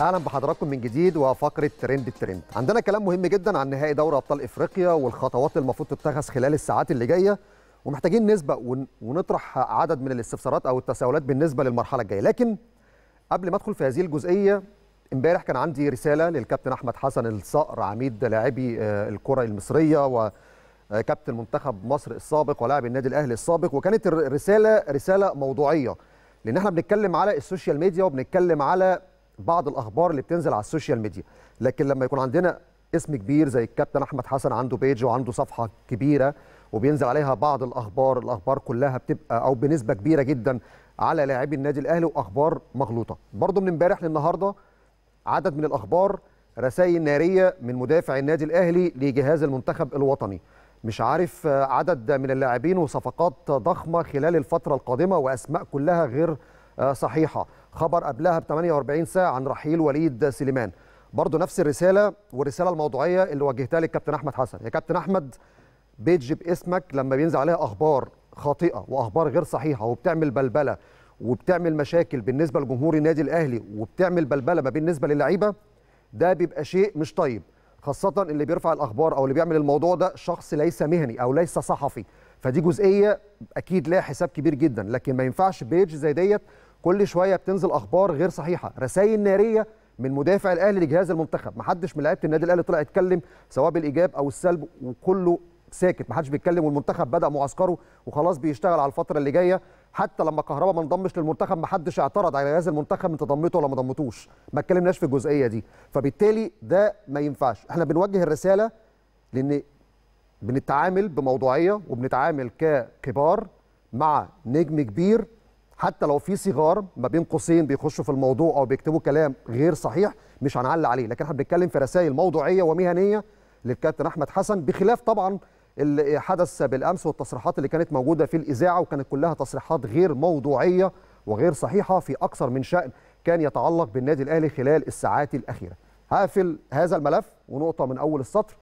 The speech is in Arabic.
اهلا بحضراتكم من جديد وفقره ترند الترند عندنا كلام مهم جدا عن نهائي دوري ابطال افريقيا والخطوات المفروض تتخذ خلال الساعات اللي جايه ومحتاجين نسبق ونطرح عدد من الاستفسارات او التساؤلات بالنسبه للمرحله الجايه لكن قبل ما ادخل في هذه الجزئيه امبارح كان عندي رساله للكابتن احمد حسن الصقر عميد لاعبي آه، الكره المصريه وكابتن آه، منتخب مصر السابق ولاعب النادي الاهلي السابق وكانت الرساله رساله موضوعيه لان احنا بنتكلم على السوشيال ميديا وبنتكلم على بعض الاخبار اللي بتنزل على السوشيال ميديا لكن لما يكون عندنا اسم كبير زي الكابتن احمد حسن عنده بيج وعنده صفحه كبيره وبينزل عليها بعض الاخبار الاخبار كلها بتبقى او بنسبه كبيره جدا على لاعبي النادي الاهلي واخبار مغلوطه برضه من امبارح للنهارده عدد من الاخبار رسائل ناريه من مدافع النادي الاهلي لجهاز المنتخب الوطني مش عارف عدد من اللاعبين وصفقات ضخمه خلال الفتره القادمه واسماء كلها غير آه، صحيحه خبر قبلها ب 48 ساعه عن رحيل وليد سليمان برضه نفس الرساله والرساله الموضوعيه اللي وجهتها للكابتن احمد حسن يا كابتن احمد بيج باسمك لما بينزل عليها اخبار خاطئه واخبار غير صحيحه وبتعمل بلبله وبتعمل مشاكل بالنسبه لجمهور النادي الاهلي وبتعمل بلبله ما بالنسبه للعيبه ده بيبقى شيء مش طيب خاصه اللي بيرفع الاخبار او اللي بيعمل الموضوع ده شخص ليس مهني او ليس صحفي فدي جزئيه اكيد لها حساب كبير جدا لكن ما ينفعش بيج زي ديت كل شويه بتنزل اخبار غير صحيحه رسائل ناريه من مدافع الاهلي لجهاز المنتخب ما حدش من لعيبه النادي الاهلي طلع يتكلم سواء بالايجاب او السلب وكله ساكت ما حدش بيتكلم والمنتخب بدا معسكره وخلاص بيشتغل على الفتره اللي جايه حتى لما كهربا ما انضمش للمنتخب ما حدش اعترض على جهاز المنتخب انت ضمته ولا ما ضمتوش ما اتكلمناش في الجزئيه دي فبالتالي ده ما ينفعش احنا بنوجه الرساله لان بنتعامل بموضوعيه وبنتعامل ككبار مع نجم كبير حتى لو في صغار ما بين قوسين بيخشوا في الموضوع او بيكتبوا كلام غير صحيح مش هنعلق عليه لكن احنا بنتكلم في رسائل موضوعيه ومهنيه للكابتن احمد حسن بخلاف طبعا اللي حدث بالامس والتصريحات اللي كانت موجوده في الاذاعه وكانت كلها تصريحات غير موضوعيه وغير صحيحه في اكثر من شان كان يتعلق بالنادي الاهلي خلال الساعات الاخيره هقفل هذا الملف ونقطه من اول السطر